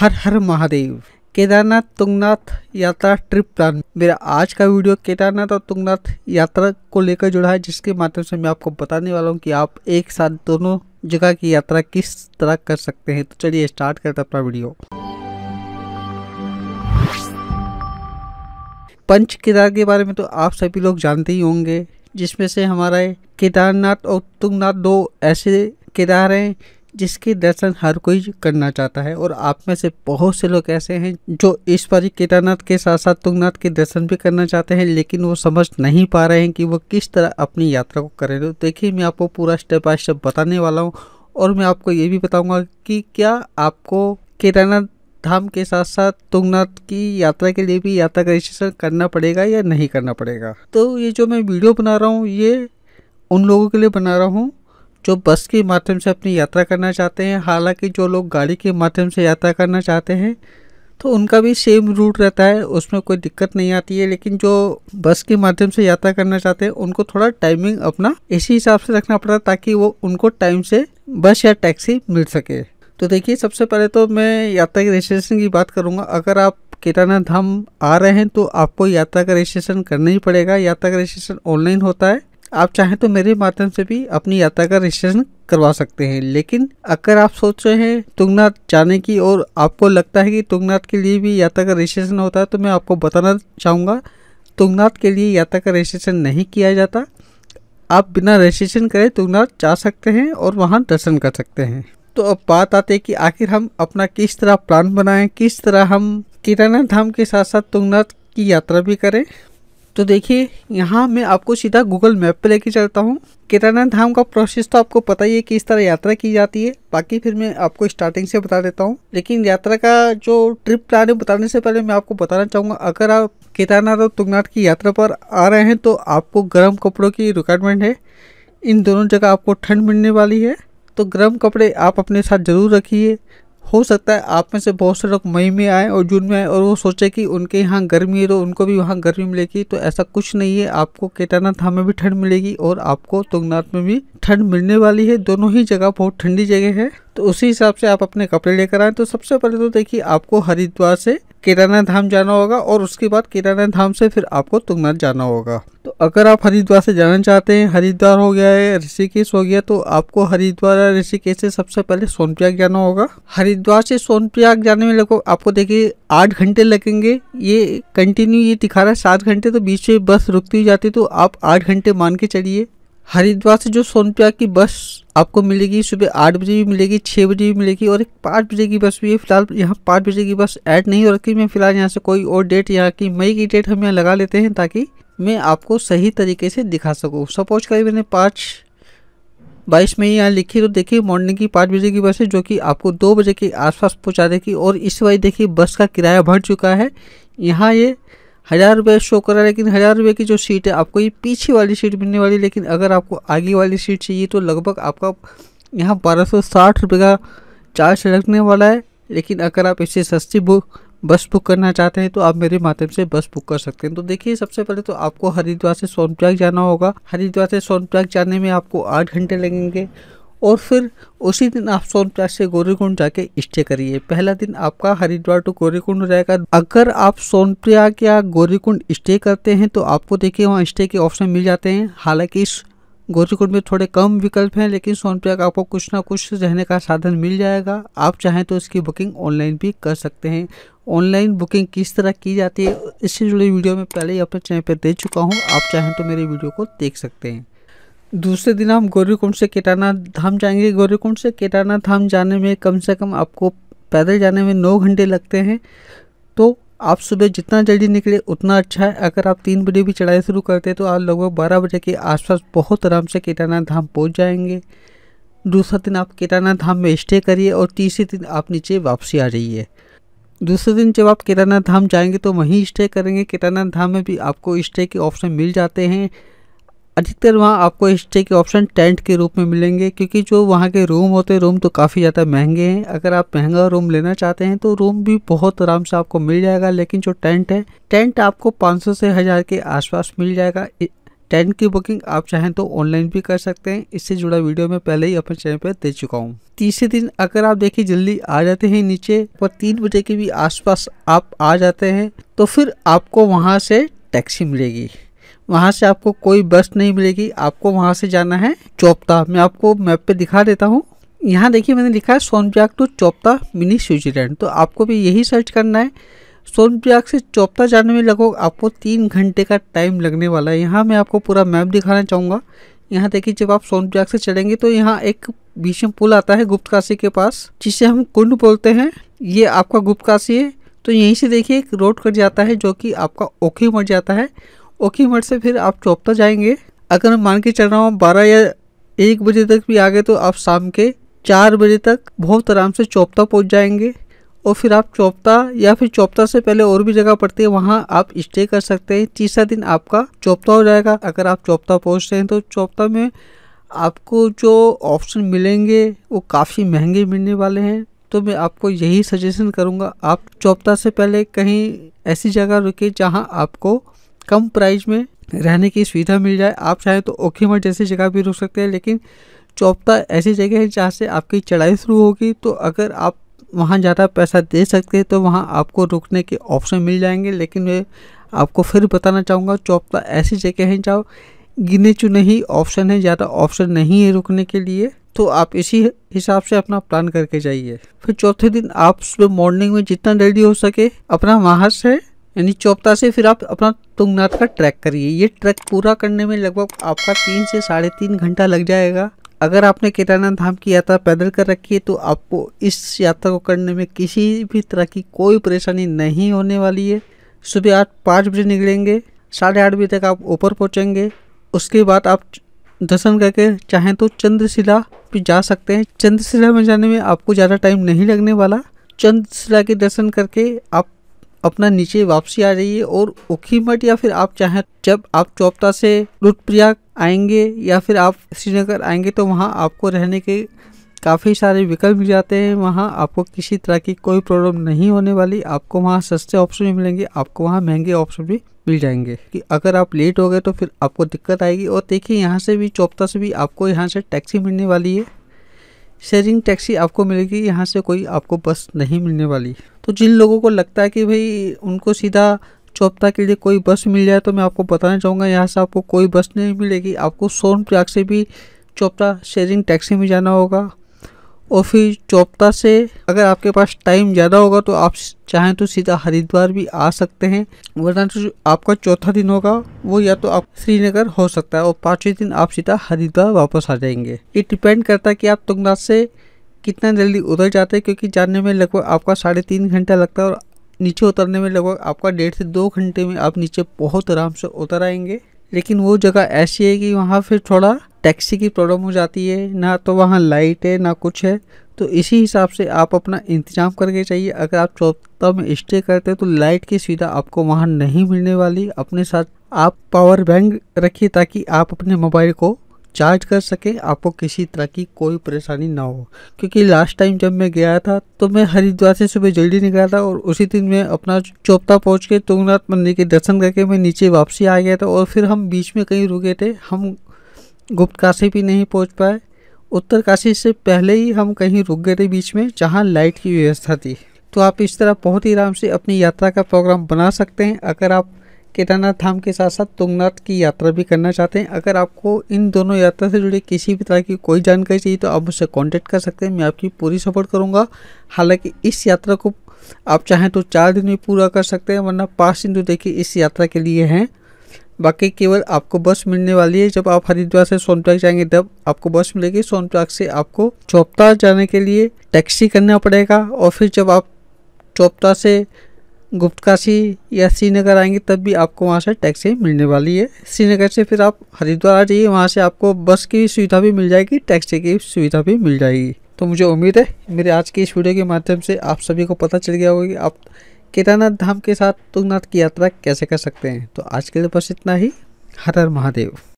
हर हर महादेव केदारनाथ तुंगनाथ यात्रा trip plan मेरा आज का वीडियो केदारनाथ और तुंगनाथ यात्रा को लेकर जुड़ा है जिसके माध्यम से मैं आपको बताने वाला हूँ कि आप एक साथ दोनों जगह की यात्रा किस तरह कर सकते हैं तो चलिए स्टार्ट करते अपना वीडियो पंच केदार के बारे में तो आप सभी लोग जानते ही होंगे जिसमें से हमारा केदारनाथ और तुंगनाथ दो ऐसे केदार हैं जिसके दर्शन हर कोई करना चाहता है और आप में से बहुत से लोग ऐसे हैं जो इस बार केदारनाथ के साथ साथ तुंगनाथ के दर्शन भी करना चाहते हैं लेकिन वो समझ नहीं पा रहे हैं कि वो किस तरह अपनी यात्रा को करें तो देखिए मैं आपको पूरा स्टेप बाय स्टेप बताने वाला हूँ और मैं आपको ये भी बताऊँगा कि क्या आपको केदारनाथ धाम के साथ साथ तुंगनाथ की यात्रा के लिए भी यात्रा का रजिस्ट्रेशन करना पड़ेगा या नहीं करना पड़ेगा तो ये जो मैं वीडियो बना रहा हूँ ये उन लोगों के लिए बना रहा हूँ जो बस के माध्यम से अपनी यात्रा करना चाहते हैं हालांकि जो लोग गाड़ी के माध्यम से यात्रा करना चाहते हैं तो उनका भी सेम रूट रहता है उसमें कोई दिक्कत नहीं आती है लेकिन जो बस के माध्यम से यात्रा करना चाहते हैं उनको थोड़ा टाइमिंग अपना इसी हिसाब से रखना पड़ता है ताकि वो उनको टाइम से बस या टैक्सी मिल सके तो देखिए सबसे पहले तो मैं यात्रा के रजिस्ट्रेशन की बात करूँगा अगर आप केदारनाथ धाम आ रहे हैं तो आपको यात्रा का रजिस्ट्रेशन करना ही पड़ेगा यात्रा का रजिस्ट्रेशन ऑनलाइन होता है आप चाहें तो मेरे माध्यम से भी अपनी यात्रा का रजिस्ट्रेशन करवा सकते हैं लेकिन अगर आप सोच रहे हैं तुंगनाथ जाने की और आपको लगता है कि तुंगनाथ के लिए भी यात्रा का रजिस्ट्रेशन होता है तो मैं आपको बताना चाहूँगा तुंगनाथ के लिए यात्रा का रजिस्ट्रेशन नहीं किया जाता आप बिना रजिस्ट्रेशन करे तुंगनाथ जा सकते हैं और वहाँ दर्शन कर सकते हैं तो अब बात आती है कि आखिर हम अपना किस तरह प्लान बनाएं किस तरह हम किराना धाम के साथ साथ तुंगनाथ की यात्रा भी करें तो देखिए यहाँ मैं आपको सीधा गूगल मैप पे लेके चलता हूँ केदारनाथ धाम का प्रोसेस तो आपको पता ही है कि इस तरह यात्रा की जाती है बाकी फिर मैं आपको स्टार्टिंग से बता देता हूँ लेकिन यात्रा का जो ट्रिप प्लान है बताने से पहले मैं आपको बताना चाहूँगा अगर आप केदारनाथ और तुंगनाथ की यात्रा पर आ रहे हैं तो आपको गर्म कपड़ों की रिक्वायरमेंट है इन दोनों जगह आपको ठंड मिलने वाली है तो गर्म कपड़े आप अपने साथ ज़रूर रखिए हो सकता है आप में से बहुत से लोग मई में आए और जून में आए और वो सोचे कि उनके यहाँ गर्मी है तो उनको भी वहाँ गर्मी मिलेगी तो ऐसा कुछ नहीं है आपको केदारनाथ में भी ठंड मिलेगी और आपको तुंगनाथ में भी ठंड मिलने वाली है दोनों ही जगह बहुत ठंडी जगह है तो उसी हिसाब से आप अपने कपड़े लेकर आए तो सबसे पहले तो देखिए आपको हरिद्वार से केदारनाथ धाम जाना होगा और उसके बाद केदारनाथ धाम से फिर आपको तुंगनाथ जाना होगा तो अगर आप हरिद्वार से जाना चाहते हैं हरिद्वार हो गया है ऋषिकेश हो गया तो आपको हरिद्वार या ऋषिकेश से सबसे पहले सोनप्रयाग जाना होगा हरिद्वार से सोनप्रयाग जाने में लगभग आपको देखिए आठ घंटे लगेंगे ये कंटिन्यू ये दिखा रहा है सात घंटे तो बीच में बस रुकती हुई जाती तो आप आठ घंटे मान के चलिए हरिद्वार से जो सोनप्रयाग की बस आपको मिलेगी सुबह आठ बजे भी मिलेगी छः बजे भी मिलेगी और एक पाँच बजे की बस भी है फिलहाल यहाँ पाँच बजे की बस ऐड नहीं हो रखी मैं फ़िलहाल यहाँ से कोई और डेट यहाँ की मई की डेट हम यहाँ लगा लेते हैं ताकि मैं आपको सही तरीके से दिखा सकूँ सपोज करिए मैंने पाँच बाईस में यहाँ लिखी तो देखिए मॉर्निंग की पाँच बजे की बस है जो कि आपको दो बजे के आसपास पहुँचा देगी और इस वही देखिए बस का किराया बढ़ चुका है यहाँ ये हज़ार रुपये शो कर रहा है लेकिन हज़ार रुपये की जो सीट है आपको ये पीछे वाली सीट मिलने वाली लेकिन अगर आपको आगे वाली सीट चाहिए तो लगभग आपका यहाँ बारह सौ साठ रुपये का चार्ज लगने वाला है लेकिन अगर आप इससे सस्ती बुक बस बुक करना चाहते हैं तो आप मेरे माध्यम से बस बुक कर सकते हैं तो देखिए सबसे पहले तो आपको हरिद्वार से सोनप्रयाग जाना होगा हरिद्वार से सोनप्रयाग जाने में आपको आठ घंटे लगेंगे और फिर उसी दिन आप सोनप्राश से गौरीकुंड जाके स्टे करिए पहला दिन आपका हरिद्वार टू गौरीकुंड रहेगा अगर आप सोनप्रयाग या गौरीकुंड स्टे करते हैं तो आपको देखिए वहाँ स्टे के ऑप्शन मिल जाते हैं हालांकि इस गौरीकुंड में थोड़े कम विकल्प हैं लेकिन सोनप्रयाग आपको कुछ ना कुछ रहने का साधन मिल जाएगा आप चाहें तो इसकी बुकिंग ऑनलाइन भी कर सकते हैं ऑनलाइन बुकिंग किस तरह की जाती है इससे जुड़ी वीडियो में पहले ही अपने चैनल पर दे चुका हूँ आप चाहें तो मेरे वीडियो को देख सकते हैं दूसरे दिन हम गौरीकुंड से केटाना धाम जाएंगे गौरीकुंड से केटाना धाम जाने में कम से कम आपको पैदल जाने में नौ घंटे लगते हैं तो आप सुबह जितना जल्दी निकले उतना अच्छा है अगर आप तीन बजे भी चढ़ाई शुरू करते तो आप लगभग बारह बजे के आसपास बहुत आराम से केटाना धाम पहुँच जाएंगे दूसरा दिन आप केटाना धाम में स्टे करिए और तीसरे दिन आप नीचे वापसी आ जाइए दूसरे दिन जब आप केदारनाथ धाम जाएंगे तो वहीं स्टे करेंगे केदारनाथ धाम में भी आपको स्टे के ऑप्शन मिल जाते हैं अधिकतर वहाँ आपको स्टे के ऑप्शन टेंट के रूप में मिलेंगे क्योंकि जो वहाँ के रूम होते हैं रूम तो काफ़ी ज़्यादा महंगे हैं अगर आप महंगा रूम लेना चाहते हैं तो रूम भी बहुत आराम से आपको मिल जाएगा लेकिन जो टेंट है टेंट आपको 500 से हज़ार के आसपास मिल जाएगा टेंट की बुकिंग आप चाहें तो ऑनलाइन भी कर सकते हैं इससे जुड़ा वीडियो मैं पहले ही अपने चैनल पर दे चुका हूँ तीसरे दिन अगर आप देखिए जल्दी आ जाते हैं नीचे और तीन बजे के भी आसपास आप आ जाते हैं तो फिर आपको वहाँ से टैक्सी मिलेगी वहाँ से आपको कोई बस नहीं मिलेगी आपको वहाँ से जाना है चौपता मैं आपको मैप पे दिखा देता हूँ यहाँ देखिए मैंने लिखा है Sonprayag to Chopta mini Switzerland तो आपको भी यही सर्च करना है सोनप्रयाग से चौपता जाने में लगभग आपको तीन घंटे का टाइम लगने वाला है यहाँ मैं आपको पूरा मैप दिखाना चाहूँगा यहाँ देखिए जब आप सोनप्रयाग से चलेंगे तो यहाँ एक बीच में पुल आता है गुप्त काशी के पास जिसे हम कुंड बोलते हैं ये आपका गुप्त काशी है तो यहीं से देखिए एक रोड कट जाता है जो कि आपका ओखी मर जाता है ओके मट से फिर आप चौपता जाएंगे अगर मैं मान के चल रहा हूँ बारह या एक बजे तक भी आ गए तो आप शाम के चार बजे तक बहुत आराम से चौपता पहुँच जाएंगे और फिर आप चौपता या फिर चौपता से पहले और भी जगह पड़ती है वहाँ आप स्टे कर सकते हैं तीसरा दिन आपका चौपता हो जाएगा अगर आप चौपता पहुँचते हैं तो चौपता में आपको जो ऑप्शन मिलेंगे वो काफ़ी महंगे मिलने वाले हैं तो मैं आपको यही सजेशन करूँगा आप चौपता से पहले कहीं ऐसी जगह रुके जहाँ आपको कम प्राइस में रहने की सुविधा मिल जाए आप चाहें तो ओखीमठ जैसी जगह भी रुक सकते हैं लेकिन चौपता ऐसी जगह है जहाँ से आपकी चढ़ाई शुरू होगी तो अगर आप वहाँ ज़्यादा पैसा दे सकते हैं तो वहाँ आपको रुकने के ऑप्शन मिल जाएंगे लेकिन मैं आपको फिर बताना चाहूँगा चौपता ऐसी जगह है जहाँ गिने चुने ही ऑप्शन है ज़्यादा ऑप्शन नहीं है रुकने के लिए तो आप इसी हिसाब से अपना प्लान करके जाइए फिर चौथे दिन आप सुबह मॉर्निंग में जितना जल्दी हो सके अपना वहाँ से यानी चौपता से फिर आप अपना तुंगनाथ का ट्रैक करिए ये ट्रैक पूरा करने में लगभग आपका तीन से साढ़े तीन घंटा लग जाएगा अगर आपने केदारनाथ धाम की यात्रा पैदल कर रखी है तो आपको इस यात्रा को करने में किसी भी तरह की कोई परेशानी नहीं होने वाली है सुबह आठ पाँच बजे निकलेंगे साढ़े आठ बजे तक आप ऊपर पहुँचेंगे उसके बाद आप दर्शन करके चाहें तो चंद्रशिला भी जा सकते हैं चंद्रशिला में जाने में आपको ज़्यादा टाइम नहीं लगने वाला चंद्रशिला के दर्शन करके आप अपना नीचे वापसी आ जाइए और ओखीमठ या फिर आप चाहें जब आप चौपता से रुद्रप्रयाग आएंगे या फिर आप श्रीनगर आएंगे तो वहाँ आपको रहने के काफ़ी सारे विकल्प मिल जाते हैं वहाँ आपको किसी तरह की कोई प्रॉब्लम नहीं होने वाली आपको वहाँ सस्ते ऑप्शन भी मिलेंगे आपको वहाँ महंगे ऑप्शन भी मिल जाएंगे कि अगर आप लेट हो गए तो फिर आपको दिक्कत आएगी और देखिए यहाँ से भी चौपता से भी आपको यहाँ से टैक्सी मिलने वाली है शेयरिंग टैक्सी आपको मिलेगी यहाँ से कोई आपको बस नहीं मिलने वाली तो जिन लोगों को लगता है कि भाई उनको सीधा चौपता के लिए कोई बस मिल जाए तो मैं आपको बताना चाहूँगा यहाँ से आपको कोई बस नहीं मिलेगी आपको सोनप्रयाग से भी चौपता शेयरिंग टैक्सी में जाना होगा और फिर चोपता से अगर आपके पास टाइम ज़्यादा होगा तो आप चाहें तो सीधा हरिद्वार भी आ सकते हैं वरना तो आपका चौथा दिन होगा वो या तो आप श्रीनगर हो सकता है और पाँचवें दिन आप सीधा हरिद्वार वापस आ जाएंगे ये डिपेंड करता है कि आप तुंगनाथ से कितना जल्दी उतर जाते हैं क्योंकि जाने में लगभग आपका साढ़े तीन घंटा लगता है और नीचे उतरने में लगभग आपका डेढ़ से दो घंटे में आप नीचे बहुत आराम से उतर आएंगे लेकिन वो जगह ऐसी है कि वहाँ फिर थोड़ा टैक्सी की प्रॉब्लम हो जाती है ना तो वहाँ लाइट है ना कुछ है तो इसी हिसाब से आप अपना इंतजाम करके चाहिए अगर आप चौथा में स्टे करते हैं तो लाइट की सुविधा आपको वहाँ नहीं मिलने वाली अपने साथ आप पावर बैंक रखिए ताकि आप अपने मोबाइल को चार्ज कर सकें आपको किसी तरह की कोई परेशानी ना हो क्योंकि लास्ट टाइम जब मैं गया था तो मैं हरिद्वार से सुबह जल्दी निकला था और उसी दिन मैं अपना चौपता पहुंच के तुंगनाथ मंदिर के दर्शन करके मैं नीचे वापसी आ गया था और फिर हम बीच में कहीं रुके थे हम गुप्त काशी भी नहीं पहुंच पाए उत्तर काशी से पहले ही हम कहीं रुक गए थे बीच में जहाँ लाइट की व्यवस्था थी तो आप इस तरह बहुत ही आराम से अपनी यात्रा का प्रोग्राम बना सकते हैं अगर आप केदारनाथ धाम के साथ साथ तुंगनाथ की यात्रा भी करना चाहते हैं अगर आपको इन दोनों यात्रा से जुड़ी किसी भी तरह की कोई जानकारी चाहिए तो आप मुझसे कॉन्टैक्ट कर सकते हैं मैं आपकी पूरी सपोर्ट करूँगा हालाँकि इस यात्रा को आप चाहें तो चार दिन में पूरा कर सकते हैं वरना पाँच दिन तो देखिए इस यात्रा के लिए हैं बाकी केवल आपको बस मिलने वाली है जब आप हरिद्वार से सोनप्राग जाएंगे तब आपको बस मिलेगी सोनप्राग से आपको चौपता जाने के लिए टैक्सी करना पड़ेगा और फिर जब आप चौपता से गुप्तकाशी या श्रीनगर आएंगे तब भी आपको वहाँ से टैक्सी मिलने वाली है श्रीनगर से फिर आप हरिद्वार आ जाइए वहाँ से आपको बस की सुविधा भी मिल जाएगी टैक्सी की सुविधा भी मिल जाएगी तो मुझे उम्मीद है मेरे आज की इस वीडियो के माध्यम से आप सभी को पता चल गया होगा कि आप केदारनाथ धाम के साथ तुंगनाथ की यात्रा कैसे कर सकते हैं तो आज के लिए बस इतना ही हर हर महादेव